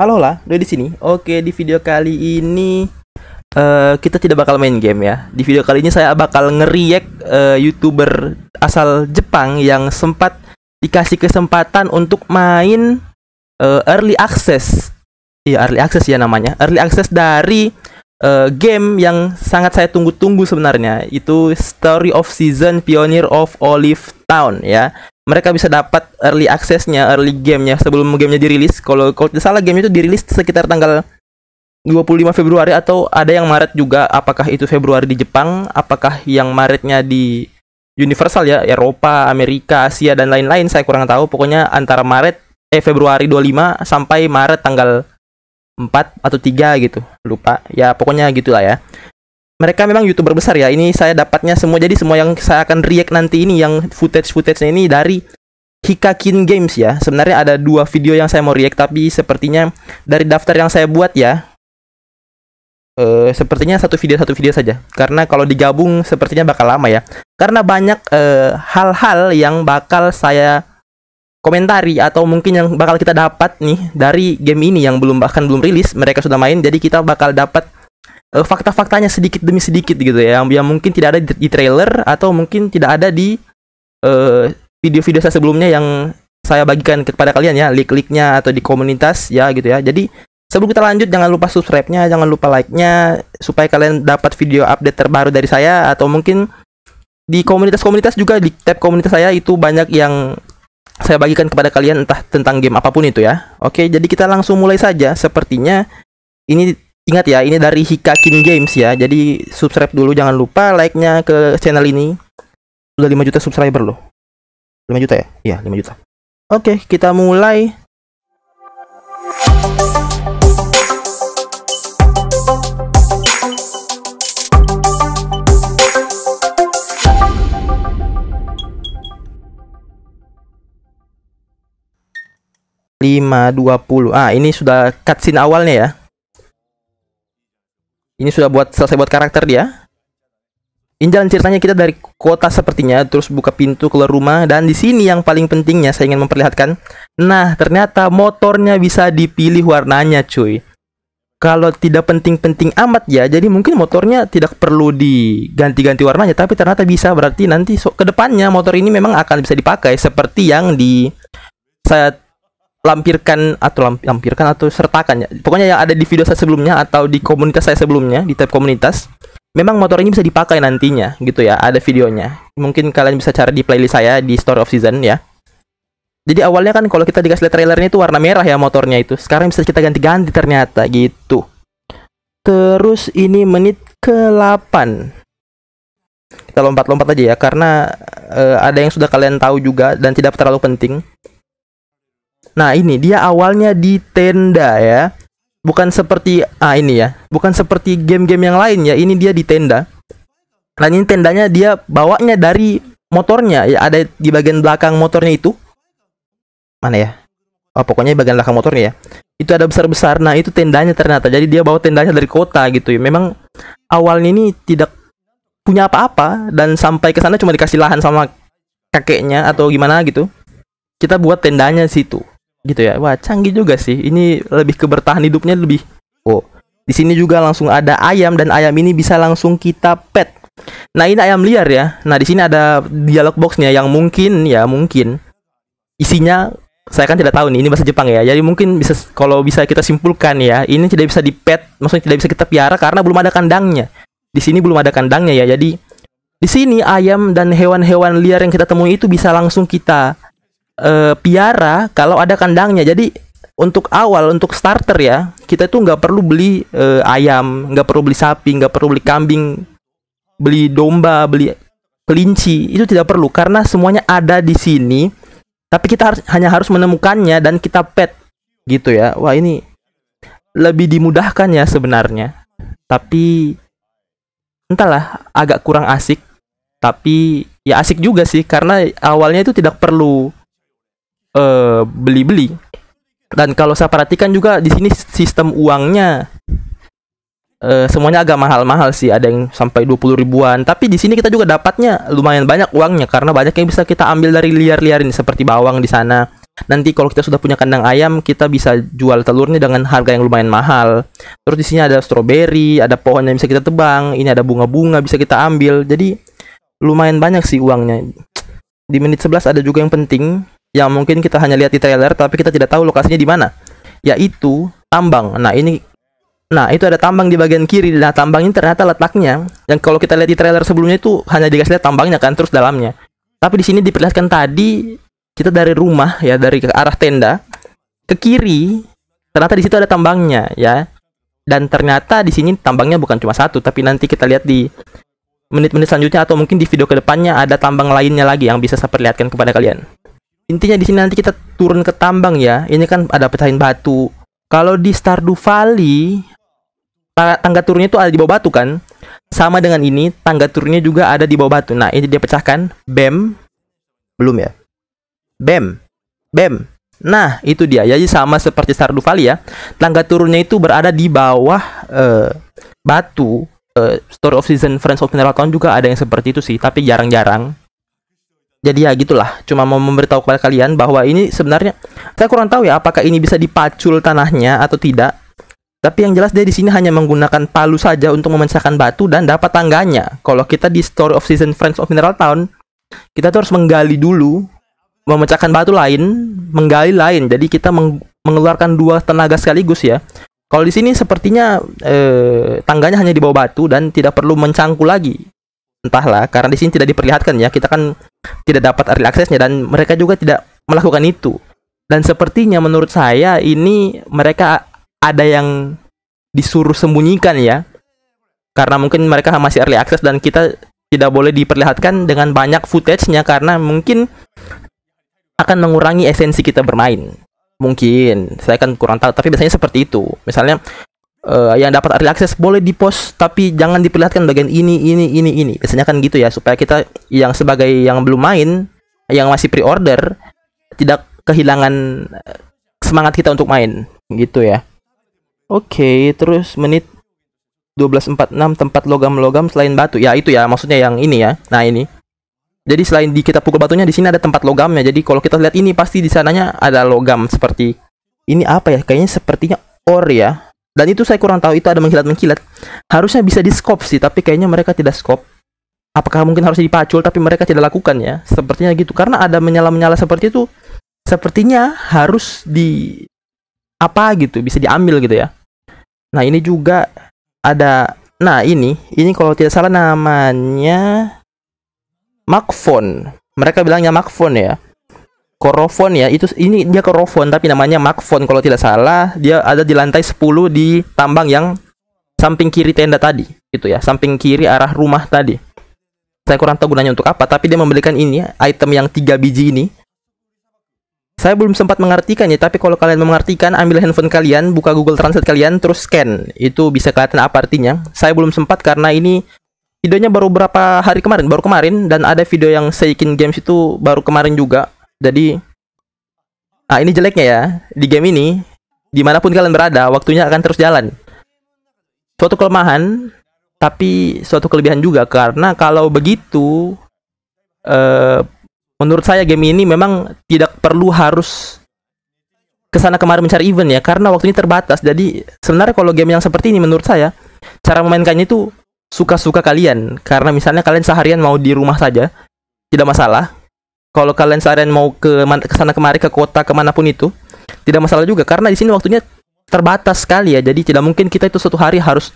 Halo lah, udah di sini. Oke, di video kali ini uh, kita tidak bakal main game ya. Di video kali ini saya bakal ngeriak uh, eh, youtuber asal Jepang yang sempat dikasih kesempatan untuk main uh, early access. Iya, early access ya namanya. Early access dari uh, game yang sangat saya tunggu-tunggu sebenarnya. Itu Story of Season Pioneer of Olive Town ya mereka bisa dapat early accessnya, early gamenya sebelum gamenya dirilis. Kalau kalau tidak salah game itu dirilis sekitar tanggal 25 Februari atau ada yang Maret juga. Apakah itu Februari di Jepang? Apakah yang Maretnya di Universal ya, Eropa, Amerika, Asia dan lain-lain saya kurang tahu. Pokoknya antara Maret eh Februari 25 sampai Maret tanggal 4 atau 3 gitu. Lupa. Ya pokoknya gitulah ya mereka memang youtuber besar ya ini saya dapatnya semua jadi semua yang saya akan react nanti ini yang footage footage ini dari Hikakin Games ya sebenarnya ada dua video yang saya mau react tapi sepertinya dari daftar yang saya buat ya Uh, sepertinya satu video satu video saja karena kalau digabung sepertinya bakal lama ya karena banyak hal eh, hal-hal yang bakal saya komentari atau mungkin yang bakal kita dapat nih dari game ini yang belum bahkan belum rilis mereka sudah main jadi kita bakal dapat uh, fakta-faktanya sedikit demi sedikit gitu ya yang, yang mungkin tidak ada di, di trailer atau mungkin tidak ada di uh, video-video saya sebelumnya yang saya bagikan kepada kalian ya link-linknya atau di komunitas ya gitu ya jadi sebelum kita lanjut jangan lupa subscribe-nya jangan lupa like-nya supaya kalian dapat video update terbaru dari saya atau mungkin di komunitas-komunitas juga di tab komunitas saya itu banyak yang saya bagikan kepada kalian entah tentang game apapun itu ya oke jadi kita langsung mulai saja sepertinya ini Ingat ya, ini dari Hikakin Games ya. Jadi subscribe dulu jangan lupa like-nya ke channel ini. Sudah 5 juta subscriber loh. 5 juta ya? Iya, 5 juta. Oke, kita mulai. lima dua puluh ah ini sudah cutscene awalnya ya ini sudah buat selesai buat karakter dia. Ini jalan ceritanya kita dari kota sepertinya, terus buka pintu keluar rumah dan di sini yang paling pentingnya saya ingin memperlihatkan. Nah, ternyata motornya bisa dipilih warnanya, cuy. Kalau tidak penting-penting amat ya, jadi mungkin motornya tidak perlu diganti-ganti warnanya, tapi ternyata bisa berarti nanti so, ke depannya motor ini memang akan bisa dipakai seperti yang di saya lampirkan atau lampirkan atau sertakan ya. Pokoknya yang ada di video saya sebelumnya atau di komunitas saya sebelumnya di tab komunitas. Memang motor ini bisa dipakai nantinya gitu ya, ada videonya. Mungkin kalian bisa cari di playlist saya di Story of Season ya. Jadi awalnya kan kalau kita dikasih lihat trailernya itu warna merah ya motornya itu. Sekarang bisa kita ganti-ganti ternyata gitu. Terus ini menit ke-8. Kita lompat-lompat aja ya karena uh, ada yang sudah kalian tahu juga dan tidak terlalu penting. Nah, ini dia awalnya di tenda ya. Bukan seperti ah ini ya. Bukan seperti game-game yang lain ya. Ini dia di tenda. Nah, ini tendanya dia bawanya dari motornya ya ada di bagian belakang motornya itu. Mana ya? Oh, pokoknya bagian belakang motornya ya. Itu ada besar-besar. Nah, itu tendanya ternyata. Jadi dia bawa tendanya dari kota gitu ya. Memang awalnya ini tidak punya apa-apa dan sampai ke sana cuma dikasih lahan sama kakeknya atau gimana gitu. Kita buat tendanya situ gitu ya wah canggih juga sih ini lebih ke bertahan hidupnya lebih oh di sini juga langsung ada ayam dan ayam ini bisa langsung kita pet nah ini ayam liar ya nah di sini ada dialog boxnya yang mungkin ya mungkin isinya saya kan tidak tahu nih ini bahasa Jepang ya jadi mungkin bisa kalau bisa kita simpulkan ya ini tidak bisa di pet maksudnya tidak bisa kita piara karena belum ada kandangnya di sini belum ada kandangnya ya jadi di sini ayam dan hewan-hewan liar yang kita temui itu bisa langsung kita uh, piara kalau ada kandangnya. Jadi untuk awal untuk starter ya kita itu nggak perlu beli uh, ayam, nggak perlu beli sapi, nggak perlu beli kambing, beli domba, beli kelinci itu tidak perlu karena semuanya ada di sini. Tapi kita harus hanya harus menemukannya dan kita pet gitu ya. Wah ini lebih dimudahkan ya sebenarnya. Tapi entahlah agak kurang asik tapi ya asik juga sih karena awalnya itu tidak perlu beli eh, beli-beli. Dan kalau saya perhatikan juga di sini sistem uangnya uh, semuanya agak mahal-mahal sih, ada yang sampai 20 ribuan. Tapi di sini kita juga dapatnya lumayan banyak uangnya karena banyak yang bisa kita ambil dari liar-liar ini seperti bawang di sana. Nanti kalau kita sudah punya kandang ayam, kita bisa jual telurnya dengan harga yang lumayan mahal. Terus di sini ada stroberi, ada pohon yang bisa kita tebang, ini ada bunga-bunga bisa kita ambil. Jadi lumayan banyak sih uangnya. Di menit 11 ada juga yang penting, yang mungkin kita hanya lihat di trailer tapi kita tidak tahu lokasinya di mana yaitu tambang nah ini nah itu ada tambang di bagian kiri nah tambang ini ternyata letaknya yang kalau kita lihat di trailer sebelumnya itu hanya dikasih lihat tambangnya kan terus dalamnya tapi di sini diperlihatkan tadi kita dari rumah ya dari ke arah tenda ke kiri ternyata di situ ada tambangnya ya dan ternyata di sini tambangnya bukan cuma satu tapi nanti kita lihat di menit-menit selanjutnya atau mungkin di video kedepannya ada tambang lainnya lagi yang bisa saya perlihatkan kepada kalian. Intinya di sini nanti kita turun ke tambang ya. Ini kan ada pecahin batu. Kalau di Stardew Valley tangga turunnya itu ada di bawah batu kan? Sama dengan ini, tangga turunnya juga ada di bawah batu. Nah, ini dia pecahkan. bem Belum ya? bem bem Nah, itu dia. Jadi sama seperti Stardew Valley ya. Tangga turunnya itu berada di bawah uh, batu. Uh, Story of Season Friends of Mineral Town juga ada yang seperti itu sih, tapi jarang-jarang jadi ya gitulah cuma mau memberitahu kepada kalian bahwa ini sebenarnya saya kurang tahu ya apakah ini bisa dipacul tanahnya atau tidak tapi yang jelas dia di sini hanya menggunakan palu saja untuk memecahkan batu dan dapat tangganya kalau kita di Story of Season Friends of Mineral Town kita tuh harus menggali dulu memecahkan batu lain menggali lain jadi kita meng mengeluarkan dua tenaga sekaligus ya kalau di sini sepertinya eh, tangganya hanya di bawah batu dan tidak perlu mencangkul lagi entahlah karena di sini tidak diperlihatkan ya kita kan tidak dapat early accessnya dan mereka juga tidak melakukan itu dan sepertinya menurut saya ini mereka ada yang disuruh sembunyikan ya karena mungkin mereka masih early access dan kita tidak boleh diperlihatkan dengan banyak footage-nya karena mungkin akan mengurangi esensi kita bermain mungkin saya kan kurang tahu tapi biasanya seperti itu misalnya uh, yang dapat early access boleh dipost tapi jangan diperlihatkan bagian ini ini ini ini biasanya kan gitu ya supaya kita yang sebagai yang belum main yang masih pre-order tidak kehilangan eh, semangat kita untuk main gitu ya oke okay, terus menit 12.46 tempat logam-logam selain batu ya itu ya maksudnya yang ini ya nah ini jadi selain di kita pukul batunya di sini ada tempat logamnya jadi kalau kita lihat ini pasti di sananya ada logam seperti ini apa ya kayaknya sepertinya ore ya dan itu saya kurang tahu itu ada mengkilat-mengkilat harusnya bisa di scope sih tapi kayaknya mereka tidak scope apakah mungkin harus dipacul tapi mereka tidak lakukan ya sepertinya gitu karena ada menyala-menyala seperti itu sepertinya harus di apa gitu bisa diambil gitu ya nah ini juga ada nah ini ini kalau tidak salah namanya Macphone mereka bilangnya Macphone ya korofon ya itu ini dia korofon tapi namanya makfon kalau tidak salah dia ada di lantai 10 di tambang yang samping kiri tenda tadi gitu ya samping kiri arah rumah tadi saya kurang tahu gunanya untuk apa tapi dia membelikan ini ya, item yang tiga biji ini saya belum sempat mengartikan ya tapi kalau kalian mengartikan ambil handphone kalian buka Google Translate kalian terus scan itu bisa kelihatan apa artinya saya belum sempat karena ini videonya baru berapa hari kemarin baru kemarin dan ada video yang Seikin Games itu baru kemarin juga jadi ah ini jeleknya ya, di game ini dimanapun kalian berada, waktunya akan terus jalan. Suatu kelemahan, tapi suatu kelebihan juga karena kalau begitu eh, menurut saya game ini memang tidak perlu harus kesana kemari mencari event ya karena waktunya terbatas. Jadi sebenarnya kalau game yang seperti ini menurut saya cara memainkannya itu suka-suka kalian karena misalnya kalian seharian mau di rumah saja tidak masalah kalau kalian seharian mau ke sana kemari ke kota kemanapun itu tidak masalah juga karena di sini waktunya terbatas sekali ya jadi tidak mungkin kita itu satu hari harus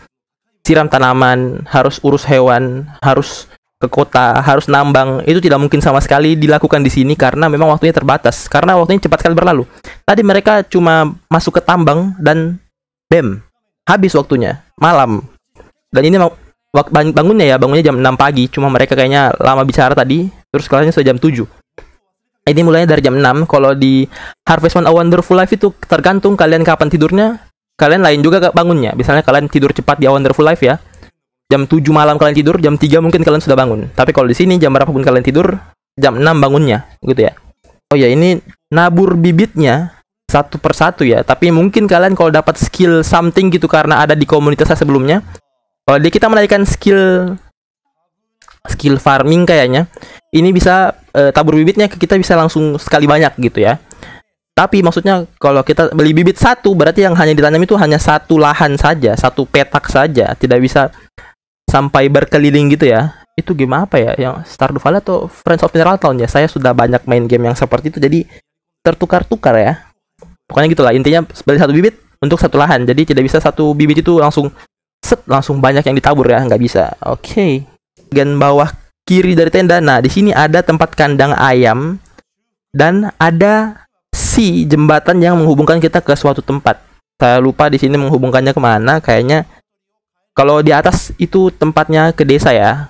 siram tanaman harus urus hewan harus ke kota harus nambang itu tidak mungkin sama sekali dilakukan di sini karena memang waktunya terbatas karena waktunya cepat sekali berlalu tadi mereka cuma masuk ke tambang dan bem habis waktunya malam dan ini bangunnya ya bangunnya jam 6 pagi cuma mereka kayaknya lama bicara tadi terus kelasnya sudah jam 7 ini mulainya dari jam 6. Kalau di Harvest Moon A Wonderful Life itu tergantung kalian kapan tidurnya. Kalian lain juga bangunnya. Misalnya kalian tidur cepat di A Wonderful Life ya. Jam 7 malam kalian tidur, jam 3 mungkin kalian sudah bangun. Tapi kalau di sini jam berapapun kalian tidur, jam 6 bangunnya gitu ya. Oh ya, ini nabur bibitnya satu persatu ya. Tapi mungkin kalian kalau dapat skill something gitu karena ada di komunitasnya sebelumnya. Kalau dia kita menaikkan skill skill farming kayaknya ini bisa uh, tabur bibitnya kita bisa langsung sekali banyak gitu ya tapi maksudnya kalau kita beli bibit satu berarti yang hanya ditanam itu hanya satu lahan saja satu petak saja tidak bisa sampai berkeliling gitu ya itu game apa ya yang Stardew Valley atau Friends of Mineral Town ya saya sudah banyak main game yang seperti itu jadi tertukar-tukar ya pokoknya gitulah intinya beli satu bibit untuk satu lahan jadi tidak bisa satu bibit itu langsung set langsung banyak yang ditabur ya nggak bisa oke okay bagian bawah kiri dari tenda. Nah, di sini ada tempat kandang ayam dan ada si jembatan yang menghubungkan kita ke suatu tempat. Saya lupa di sini menghubungkannya kemana. Kayaknya kalau di atas itu tempatnya ke desa ya.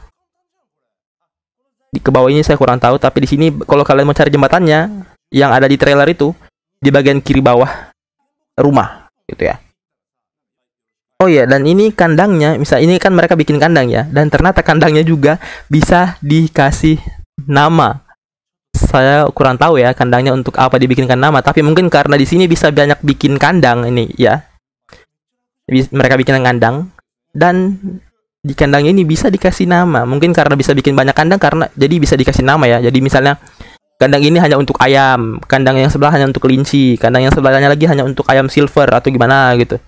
Di ke bawah ini saya kurang tahu, tapi di sini kalau kalian mau cari jembatannya yang ada di trailer itu di bagian kiri bawah rumah gitu ya. Oh ya, dan ini kandangnya, misal ini kan mereka bikin kandang ya, dan ternyata kandangnya juga bisa dikasih nama. Saya kurang tahu ya kandangnya untuk apa dibikinkan nama, tapi mungkin karena di sini bisa banyak bikin kandang ini ya. Mereka bikin kandang dan di kandang ini bisa dikasih nama. Mungkin karena bisa bikin banyak kandang karena jadi bisa dikasih nama ya. Jadi misalnya kandang ini hanya untuk ayam, kandang yang sebelah hanya untuk kelinci, kandang yang sebelahnya lagi hanya untuk ayam silver atau gimana gitu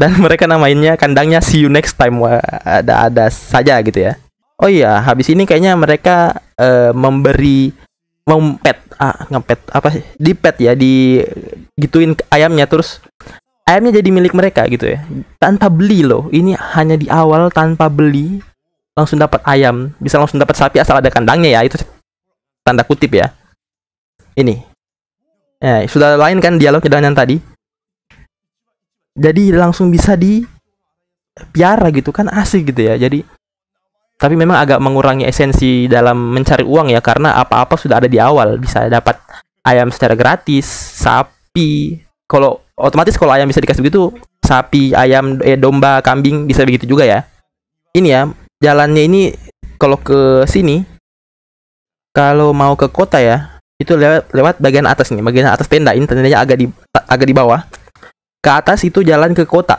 dan mereka namainnya kandangnya see you next time ada ada saja gitu ya oh iya habis ini kayaknya mereka uh, memberi mempet ah ngepet apa sih di pet ya di gituin ayamnya terus ayamnya jadi milik mereka gitu ya tanpa beli loh ini hanya di awal tanpa beli langsung dapat ayam bisa langsung dapat sapi asal ada kandangnya ya itu tanda kutip ya ini eh, sudah lain kan dialognya dengan yang tadi jadi langsung bisa di piara gitu kan asik gitu ya jadi tapi memang agak mengurangi esensi dalam mencari uang ya karena apa-apa sudah ada di awal bisa dapat ayam secara gratis sapi kalau otomatis kalau ayam bisa dikasih begitu sapi ayam eh, domba kambing bisa begitu juga ya ini ya jalannya ini kalau ke sini kalau mau ke kota ya itu lewat lewat bagian atas nih bagian atas tenda ini tendanya agak di agak di bawah ke atas itu jalan ke kota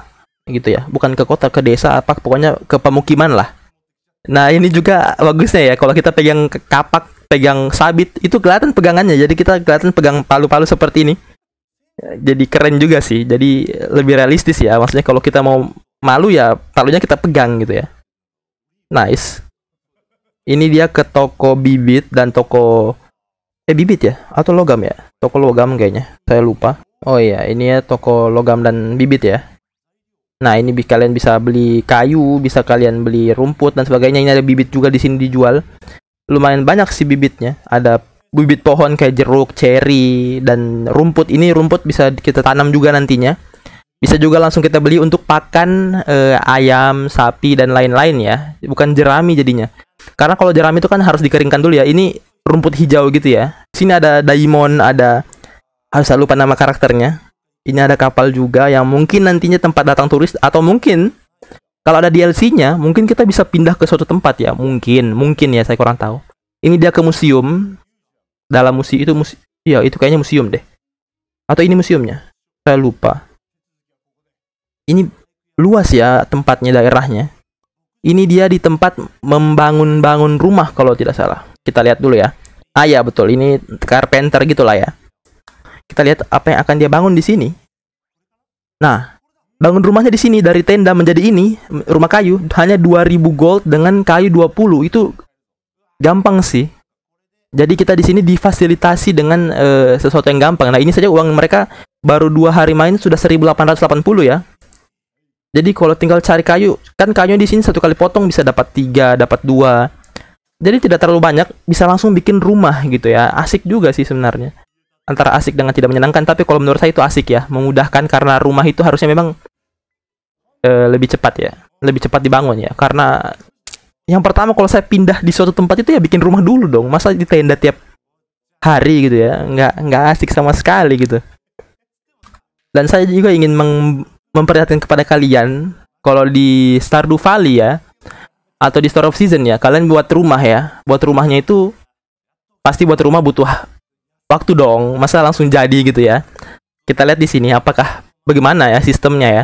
gitu ya bukan ke kota ke desa apa pokoknya ke pemukiman lah nah ini juga bagusnya ya kalau kita pegang kapak pegang sabit itu kelihatan pegangannya jadi kita kelihatan pegang palu-palu seperti ini jadi keren juga sih jadi lebih realistis ya maksudnya kalau kita mau malu ya palunya kita pegang gitu ya nice ini dia ke toko bibit dan toko eh bibit ya atau logam ya toko logam kayaknya saya lupa Oh iya, ini ya toko logam dan bibit ya. Nah, ini bi kalian bisa beli kayu, bisa kalian beli rumput dan sebagainya. Ini ada bibit juga di sini dijual. Lumayan banyak sih bibitnya. Ada bibit pohon kayak jeruk, cherry dan rumput. Ini rumput bisa kita tanam juga nantinya. Bisa juga langsung kita beli untuk pakan eh, ayam, sapi dan lain-lain ya. Bukan jerami jadinya. Karena kalau jerami itu kan harus dikeringkan dulu ya. Ini rumput hijau gitu ya. Sini ada diamond, ada harus tak lupa nama karakternya. Ini ada kapal juga yang mungkin nantinya tempat datang turis atau mungkin kalau ada DLC-nya mungkin kita bisa pindah ke suatu tempat ya. Mungkin, mungkin ya saya kurang tahu. Ini dia ke museum. Dalam museum itu museum, ya itu kayaknya museum deh. Atau ini museumnya? Saya lupa. Ini luas ya tempatnya daerahnya. Ini dia di tempat membangun-bangun rumah kalau tidak salah. Kita lihat dulu ya. Ah ya betul, ini carpenter gitulah ya. Kita lihat apa yang akan dia bangun di sini. Nah, bangun rumahnya di sini dari tenda menjadi ini, rumah kayu hanya 2000 gold dengan kayu 20 itu gampang sih. Jadi kita di sini difasilitasi dengan uh, sesuatu yang gampang. Nah, ini saja uang mereka baru dua hari main sudah 1880 ya. Jadi kalau tinggal cari kayu, kan kayunya di sini satu kali potong bisa dapat tiga, dapat dua. Jadi tidak terlalu banyak, bisa langsung bikin rumah gitu ya. Asik juga sih sebenarnya antara asik dengan tidak menyenangkan tapi kalau menurut saya itu asik ya memudahkan karena rumah itu harusnya memang e, lebih cepat ya lebih cepat dibangun ya karena yang pertama kalau saya pindah di suatu tempat itu ya bikin rumah dulu dong masa di tenda tiap hari gitu ya nggak nggak asik sama sekali gitu dan saya juga ingin mem memperlihatkan kepada kalian kalau di Stardew Valley ya atau di Store of Season ya kalian buat rumah ya buat rumahnya itu pasti buat rumah butuh waktu dong, masa langsung jadi gitu ya. Kita lihat di sini apakah bagaimana ya sistemnya ya.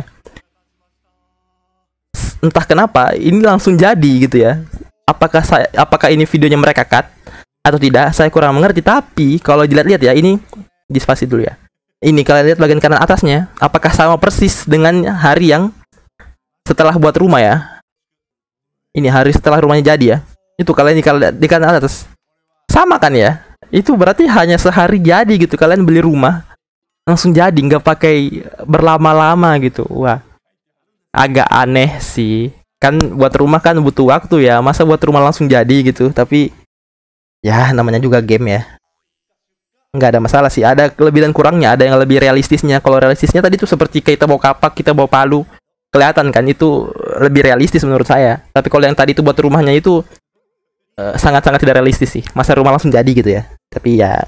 Entah kenapa ini langsung jadi gitu ya. Apakah saya apakah ini videonya mereka cut atau tidak? Saya kurang mengerti tapi kalau dilihat-lihat ya ini di spasi dulu ya. Ini kalian lihat bagian kanan atasnya, apakah sama persis dengan hari yang setelah buat rumah ya? Ini hari setelah rumahnya jadi ya. Itu kalian di, di kanan atas. Sama kan ya? itu berarti hanya sehari jadi gitu kalian beli rumah langsung jadi nggak pakai berlama-lama gitu wah agak aneh sih kan buat rumah kan butuh waktu ya masa buat rumah langsung jadi gitu tapi ya namanya juga game ya nggak ada masalah sih ada kelebihan dan kurangnya ada yang lebih realistisnya kalau realistisnya tadi tuh seperti kita bawa kapak kita bawa palu kelihatan kan itu lebih realistis menurut saya tapi kalau yang tadi itu buat rumahnya itu Eh, sangat-sangat tidak realistis sih. Masa rumah langsung jadi gitu ya. Tapi ya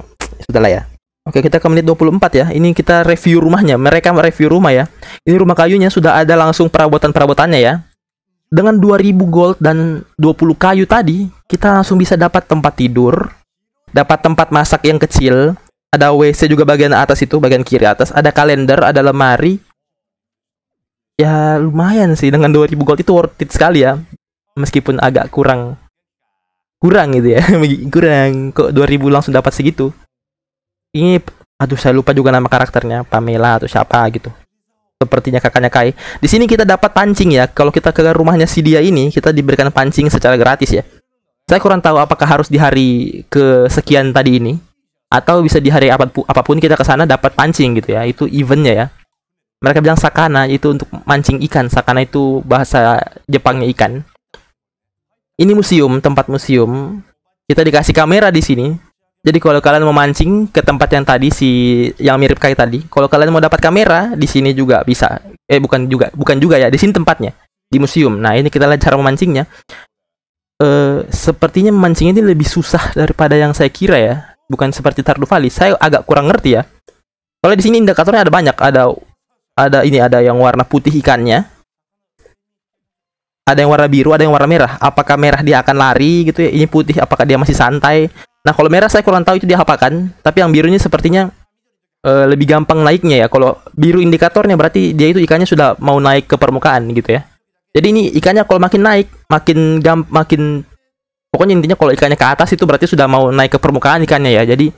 sudahlah ya. Oke, kita ke menit 24 ya. Ini kita review rumahnya. Mereka review rumah ya. Ini rumah kayunya sudah ada langsung perabotan-perabotannya ya. Dengan 2000 gold dan 20 kayu tadi, kita langsung bisa dapat tempat tidur, dapat tempat masak yang kecil, ada WC juga bagian atas itu, bagian kiri atas, ada kalender, ada lemari. Ya lumayan sih dengan 2000 gold itu worth it sekali ya. Meskipun agak kurang kurang gitu ya kurang kok 2000 langsung dapat segitu ini aduh saya lupa juga nama karakternya Pamela atau siapa gitu sepertinya kakaknya Kai di sini kita dapat pancing ya kalau kita ke rumahnya si dia ini kita diberikan pancing secara gratis ya saya kurang tahu apakah harus di hari ke sekian tadi ini atau bisa di hari apapun kita ke sana dapat pancing gitu ya itu eventnya ya mereka bilang sakana itu untuk mancing ikan sakana itu bahasa Jepangnya ikan ini museum, tempat museum. Kita dikasih kamera di sini. Jadi kalau kalian mau mancing ke tempat yang tadi si yang mirip kayak tadi, kalau kalian mau dapat kamera di sini juga bisa. Eh bukan juga, bukan juga ya, di sini tempatnya di museum. Nah ini kita lihat cara memancingnya. Eh sepertinya memancingnya ini lebih susah daripada yang saya kira ya. Bukan seperti Tarduvali, saya agak kurang ngerti ya. Kalau di sini indikatornya ada banyak, ada ada ini ada yang warna putih ikannya, ada yang warna biru, ada yang warna merah. Apakah merah dia akan lari gitu ya? Ini putih, apakah dia masih santai? Nah, kalau merah saya kurang tahu itu dia apakan, tapi yang birunya sepertinya uh, lebih gampang naiknya ya. Kalau biru indikatornya berarti dia itu ikannya sudah mau naik ke permukaan gitu ya. Jadi ini ikannya kalau makin naik, makin gamp makin pokoknya intinya kalau ikannya ke atas itu berarti sudah mau naik ke permukaan ikannya ya. Jadi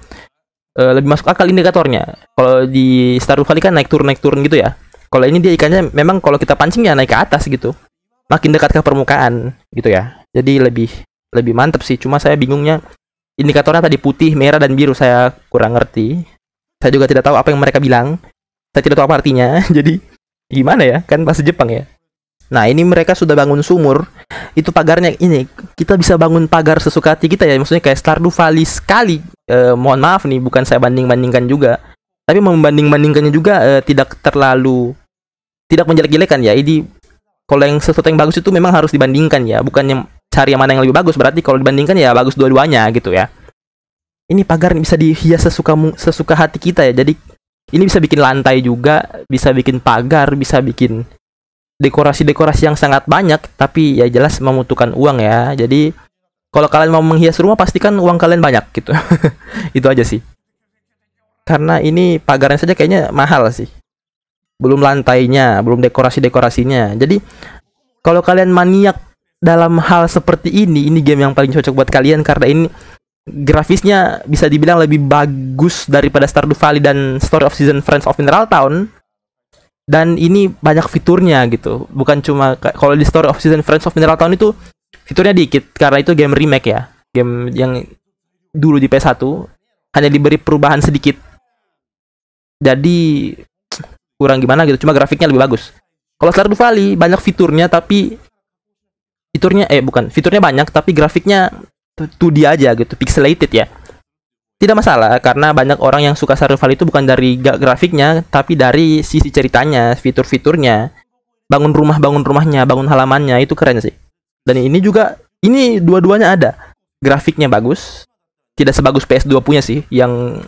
uh, lebih masuk akal indikatornya. Kalau di Stardew Valley kan naik turun naik turun gitu ya. Kalau ini dia ikannya memang kalau kita pancing ya naik ke atas gitu makin dekat ke permukaan gitu ya. Jadi lebih lebih mantep sih. Cuma saya bingungnya indikatornya tadi putih, merah dan biru saya kurang ngerti. Saya juga tidak tahu apa yang mereka bilang. Saya tidak tahu apa artinya. Jadi gimana ya? Kan bahasa Jepang ya. Nah, ini mereka sudah bangun sumur. Itu pagarnya ini. Kita bisa bangun pagar sesuka hati kita ya. Maksudnya kayak Stardew Valley sekali. E, mohon maaf nih, bukan saya banding-bandingkan juga. Tapi membanding-bandingkannya juga e, tidak terlalu tidak menjelek-jelekan ya. Ini kalau yang sesuatu yang bagus itu memang harus dibandingkan ya bukan yang cari yang mana yang lebih bagus berarti kalau dibandingkan ya bagus dua-duanya gitu ya ini pagar bisa dihias sesuka sesuka hati kita ya jadi ini bisa bikin lantai juga bisa bikin pagar bisa bikin dekorasi-dekorasi yang sangat banyak tapi ya jelas membutuhkan uang ya jadi kalau kalian mau menghias rumah pastikan uang kalian banyak gitu itu aja sih karena ini pagarnya saja kayaknya mahal sih belum lantainya, belum dekorasi-dekorasinya. Jadi kalau kalian maniak dalam hal seperti ini, ini game yang paling cocok buat kalian karena ini grafisnya bisa dibilang lebih bagus daripada Stardew Valley dan Story of Season Friends of Mineral Town. Dan ini banyak fiturnya gitu. Bukan cuma kalau di Story of Season Friends of Mineral Town itu fiturnya dikit karena itu game remake ya. Game yang dulu di PS1 hanya diberi perubahan sedikit. Jadi kurang gimana gitu cuma grafiknya lebih bagus kalau Star Valley banyak fiturnya tapi fiturnya eh bukan fiturnya banyak tapi grafiknya 2D aja gitu pixelated ya tidak masalah karena banyak orang yang suka Stardew Valley itu bukan dari grafiknya tapi dari sisi ceritanya fitur-fiturnya bangun rumah bangun rumahnya bangun halamannya itu keren sih dan ini juga ini dua-duanya ada grafiknya bagus tidak sebagus PS2 punya sih yang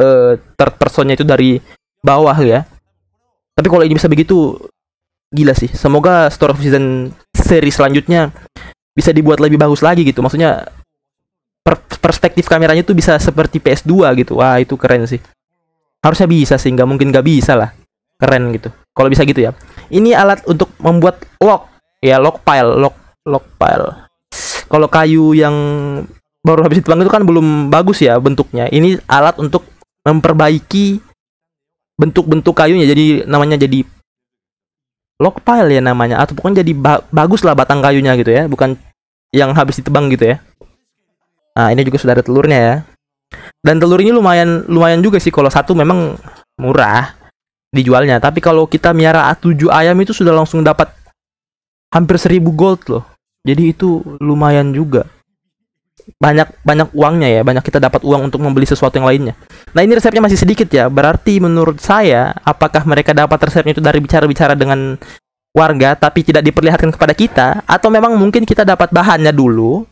eh, third personnya itu dari bawah ya tapi kalau ini bisa begitu gila sih. Semoga Story of Season seri selanjutnya bisa dibuat lebih bagus lagi gitu. Maksudnya per perspektif kameranya tuh bisa seperti PS2 gitu. Wah, itu keren sih. Harusnya bisa sih, nggak mungkin nggak bisa lah. Keren gitu. Kalau bisa gitu ya. Ini alat untuk membuat lock ya lock pile, lock lock pile. Kalau kayu yang baru habis dipanggil itu kan belum bagus ya bentuknya. Ini alat untuk memperbaiki bentuk-bentuk kayunya jadi namanya jadi log pile ya namanya atau pokoknya jadi ba bagus lah batang kayunya gitu ya bukan yang habis ditebang gitu ya nah ini juga sudah ada telurnya ya dan telur ini lumayan lumayan juga sih kalau satu memang murah dijualnya tapi kalau kita miara A7 ayam itu sudah langsung dapat hampir 1000 gold loh jadi itu lumayan juga banyak banyak uangnya ya banyak kita dapat uang untuk membeli sesuatu yang lainnya nah ini resepnya masih sedikit ya berarti menurut saya apakah mereka dapat resepnya itu dari bicara-bicara dengan warga tapi tidak diperlihatkan kepada kita atau memang mungkin kita dapat bahannya dulu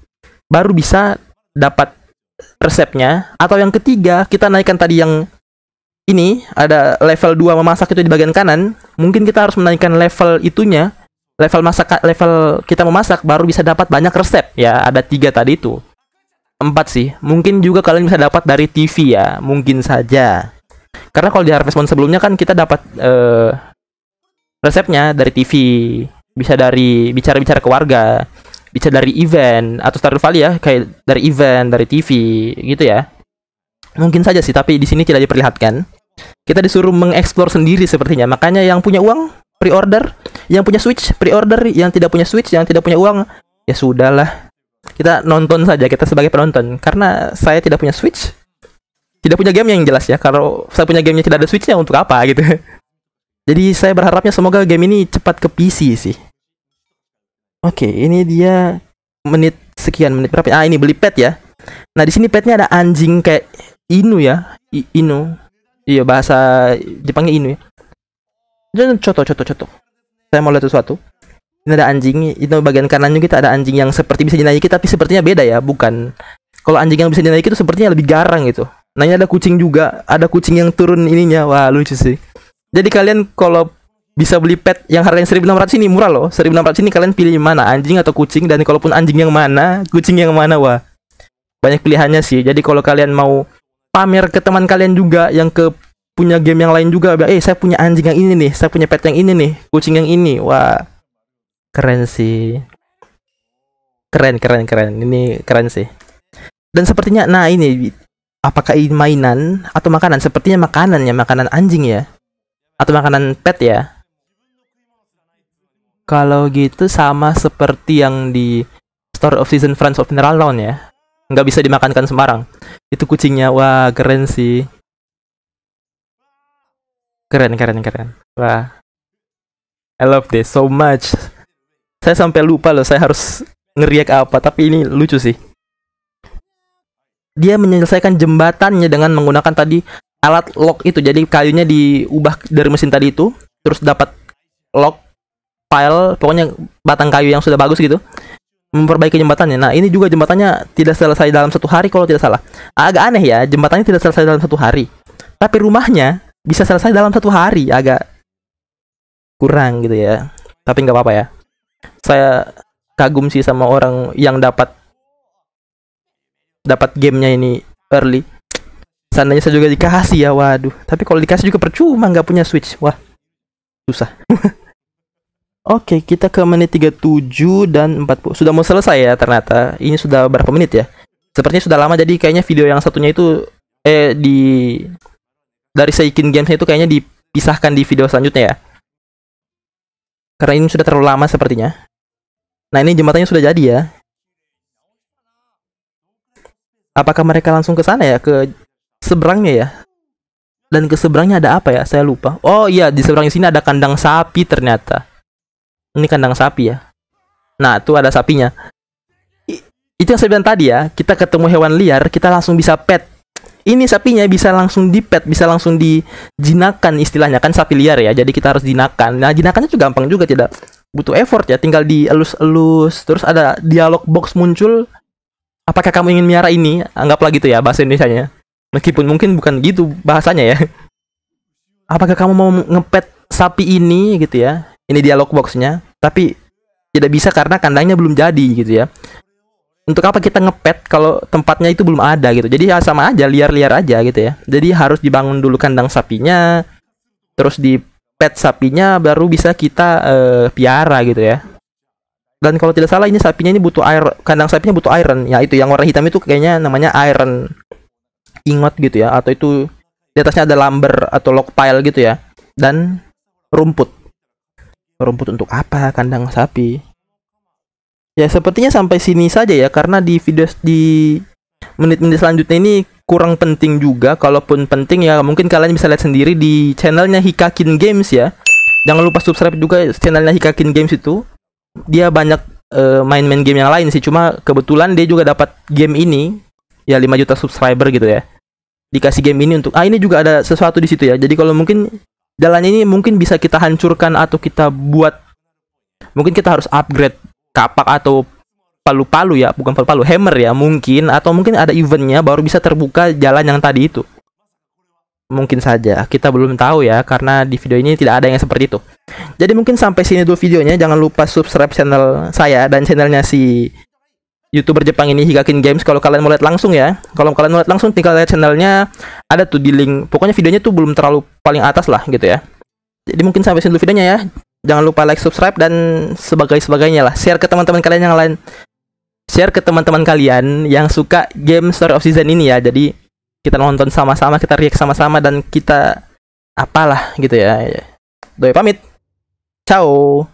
baru bisa dapat resepnya atau yang ketiga kita naikkan tadi yang ini ada level 2 memasak itu di bagian kanan mungkin kita harus menaikkan level itunya level masak level kita memasak baru bisa dapat banyak resep ya ada tiga tadi itu empat sih. Mungkin juga kalian bisa dapat dari TV ya, mungkin saja. Karena kalau di Harvest Moon sebelumnya kan kita dapat uh, resepnya dari TV, bisa dari bicara-bicara ke warga, bisa dari event atau Stardew Valley ya, kayak dari event, dari TV gitu ya. Mungkin saja sih, tapi di sini tidak diperlihatkan. Kita disuruh mengeksplor sendiri sepertinya. Makanya yang punya uang pre-order, yang punya Switch pre-order, yang tidak punya Switch, yang tidak punya uang ya sudahlah kita nonton saja kita sebagai penonton karena saya tidak punya Switch tidak punya game yang jelas ya kalau saya punya gamenya tidak ada Switchnya untuk apa gitu jadi saya berharapnya semoga game ini cepat ke PC sih oke ini dia menit sekian menit berapa ah ini beli pet ya nah di sini petnya ada anjing kayak inu ya I inu iya bahasa Jepangnya inu ya contoh contoh contoh saya mau lihat sesuatu ini ada anjing itu bagian kanannya kita ada anjing yang seperti bisa dinaiki tapi sepertinya beda ya bukan kalau anjing yang bisa dinaiki itu sepertinya lebih garang gitu nah ini ada kucing juga ada kucing yang turun ininya wah lucu sih jadi kalian kalau bisa beli pet yang harganya 1600 ini murah loh 1600 ini kalian pilih mana anjing atau kucing dan kalaupun anjing yang mana kucing yang mana wah banyak pilihannya sih jadi kalau kalian mau pamer ke teman kalian juga yang ke punya game yang lain juga eh saya punya anjing yang ini nih saya punya pet yang ini nih kucing yang ini wah keren sih keren keren keren ini keren sih dan sepertinya nah ini apakah ini mainan atau makanan sepertinya makanan ya makanan anjing ya atau makanan pet ya kalau gitu sama seperti yang di Store of Season Friends of Mineral Lawn ya nggak bisa dimakankan sembarang itu kucingnya wah keren sih keren keren keren wah I love this so much saya sampai lupa loh saya harus ngeriak apa tapi ini lucu sih dia menyelesaikan jembatannya dengan menggunakan tadi alat lock itu jadi kayunya diubah dari mesin tadi itu terus dapat lock file pokoknya batang kayu yang sudah bagus gitu memperbaiki jembatannya. Nah, ini juga jembatannya tidak selesai dalam satu hari kalau tidak salah. Agak aneh ya, jembatannya tidak selesai dalam satu hari. Tapi rumahnya bisa selesai dalam satu hari, agak kurang gitu ya. Tapi nggak apa-apa ya saya kagum sih sama orang yang dapat dapat gamenya ini early seandainya saya juga dikasih ya waduh tapi kalau dikasih juga percuma nggak punya switch wah susah Oke, okay, kita ke menit 37 dan 40. Sudah mau selesai ya ternyata. Ini sudah berapa menit ya? Sepertinya sudah lama jadi kayaknya video yang satunya itu eh di dari Seikin Games itu kayaknya dipisahkan di video selanjutnya ya. Karena ini sudah terlalu lama sepertinya. Nah ini jembatannya sudah jadi ya. Apakah mereka langsung ke sana ya ke seberangnya ya? Dan ke seberangnya ada apa ya? Saya lupa. Oh iya di seberang sini ada kandang sapi ternyata. Ini kandang sapi ya. Nah itu ada sapinya. itu yang saya bilang tadi ya. Kita ketemu hewan liar kita langsung bisa pet ini sapinya bisa langsung di pet, bisa langsung dijinakan istilahnya kan sapi liar ya. Jadi kita harus jinakan. Nah, jinakannya juga gampang juga tidak butuh effort ya tinggal dielus-elus terus ada dialog box muncul apakah kamu ingin miara ini anggaplah gitu ya bahasa Indonesia-nya meskipun mungkin bukan gitu bahasanya ya apakah kamu mau ngepet sapi ini gitu ya ini dialog boxnya tapi tidak bisa karena kandangnya belum jadi gitu ya untuk apa kita ngepet kalau tempatnya itu belum ada gitu jadi ya sama aja liar-liar aja gitu ya jadi harus dibangun dulu kandang sapinya terus di pet sapinya baru bisa kita uh, piara gitu ya dan kalau tidak salah ini sapinya ini butuh air kandang sapinya butuh iron ya itu yang warna hitam itu kayaknya namanya iron ingot gitu ya atau itu di atasnya ada lumber atau log pile gitu ya dan rumput rumput untuk apa kandang sapi ya sepertinya sampai sini saja ya karena di video di menit-menit selanjutnya ini kurang penting juga kalaupun penting ya mungkin kalian bisa lihat sendiri di channelnya Hikakin Games ya jangan lupa subscribe juga channelnya Hikakin Games itu dia banyak eh, main-main uh, game yang lain sih cuma kebetulan dia juga dapat game ini ya 5 juta subscriber gitu ya dikasih game ini untuk ah ini juga ada sesuatu di situ ya jadi kalau mungkin jalannya ini mungkin bisa kita hancurkan atau kita buat mungkin kita harus upgrade kapak atau palu-palu ya bukan palu-palu hammer ya mungkin atau mungkin ada eventnya baru bisa terbuka jalan yang tadi itu mungkin saja kita belum tahu ya karena di video ini tidak ada yang seperti itu jadi mungkin sampai sini dulu videonya jangan lupa subscribe channel saya dan channelnya si youtuber Jepang ini Higakin Games kalau kalian mau lihat langsung ya kalau kalian mau lihat langsung tinggal lihat channelnya ada tuh di link pokoknya videonya tuh belum terlalu paling atas lah gitu ya jadi mungkin sampai sini dulu videonya ya jangan lupa like subscribe dan sebagai sebagainya lah share ke teman-teman kalian yang lain share ke teman-teman kalian yang suka game Story of Season ini ya. Jadi kita nonton sama-sama, kita react sama-sama dan kita apalah gitu ya. Doi pamit. Ciao.